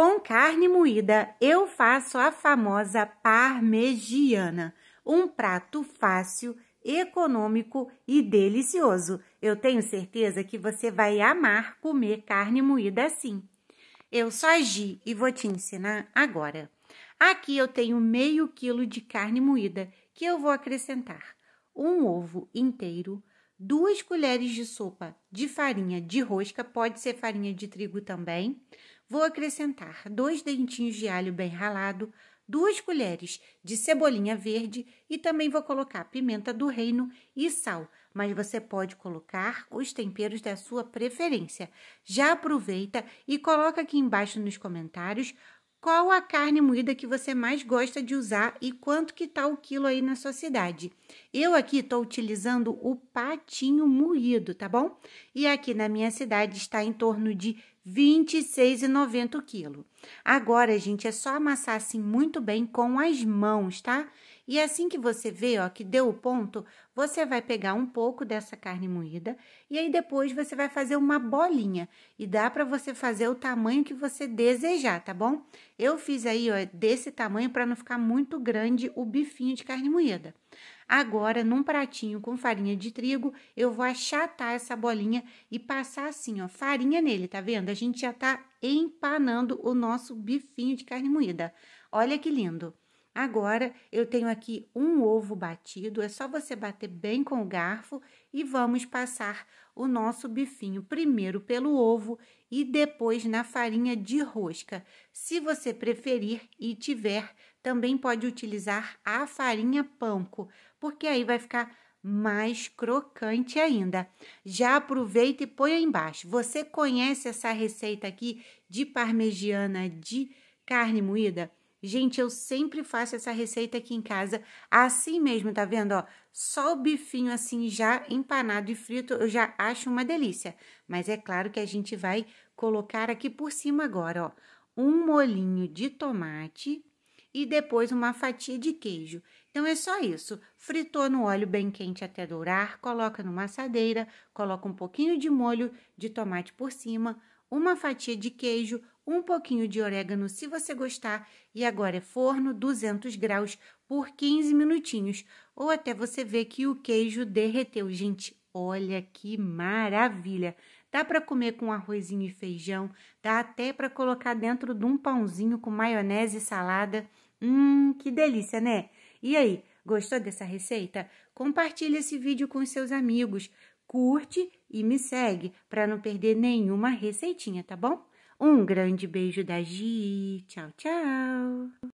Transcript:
Com carne moída, eu faço a famosa parmegiana, um prato fácil, econômico e delicioso. Eu tenho certeza que você vai amar comer carne moída assim. Eu sou a Gi e vou te ensinar agora. Aqui eu tenho meio quilo de carne moída que eu vou acrescentar um ovo inteiro, duas colheres de sopa de farinha de rosca, pode ser farinha de trigo também. Vou acrescentar dois dentinhos de alho bem ralado, duas colheres de cebolinha verde e também vou colocar pimenta do reino e sal, mas você pode colocar os temperos da sua preferência. Já aproveita e coloca aqui embaixo nos comentários qual a carne moída que você mais gosta de usar e quanto que tá o quilo aí na sua cidade. Eu aqui estou utilizando o patinho moído, tá bom? E aqui na minha cidade está em torno de R$ 26,90 quilo. Agora, gente, é só amassar assim muito bem com as mãos, tá? E é assim que você vê, ó, que deu o ponto, você vai pegar um pouco dessa carne moída e aí depois você vai fazer uma bolinha. E dá para você fazer o tamanho que você desejar, tá bom? Eu fiz aí, ó, desse tamanho para não ficar muito grande o bifinho de carne moída. Agora, num pratinho com farinha de trigo, eu vou achatar essa bolinha e passar assim, ó, farinha nele, tá vendo? A gente já tá empanando o nosso bifinho de carne moída. Olha que lindo! Agora eu tenho aqui um ovo batido, é só você bater bem com o garfo e vamos passar o nosso bifinho primeiro pelo ovo e depois na farinha de rosca. Se você preferir e tiver, também pode utilizar a farinha panko, porque aí vai ficar mais crocante ainda. Já aproveita e põe aí embaixo. Você conhece essa receita aqui de parmegiana de carne moída? Gente, eu sempre faço essa receita aqui em casa assim mesmo, tá vendo? Ó, só o bifinho assim já empanado e frito eu já acho uma delícia. Mas é claro que a gente vai colocar aqui por cima agora, ó, um molinho de tomate e depois uma fatia de queijo. Então é só isso. Fritou no óleo bem quente até dourar, coloca numa assadeira, coloca um pouquinho de molho de tomate por cima, uma fatia de queijo, um pouquinho de orégano se você gostar e agora é forno 200 graus por 15 minutinhos ou até você ver que o queijo derreteu. Gente, olha que maravilha! Dá para comer com arrozinho e feijão, dá até para colocar dentro de um pãozinho com maionese e salada. Hum, que delícia, né? E aí, gostou dessa receita? Compartilhe esse vídeo com seus amigos, curte e me segue para não perder nenhuma receitinha, tá bom? Um grande beijo da Gi. Tchau, tchau.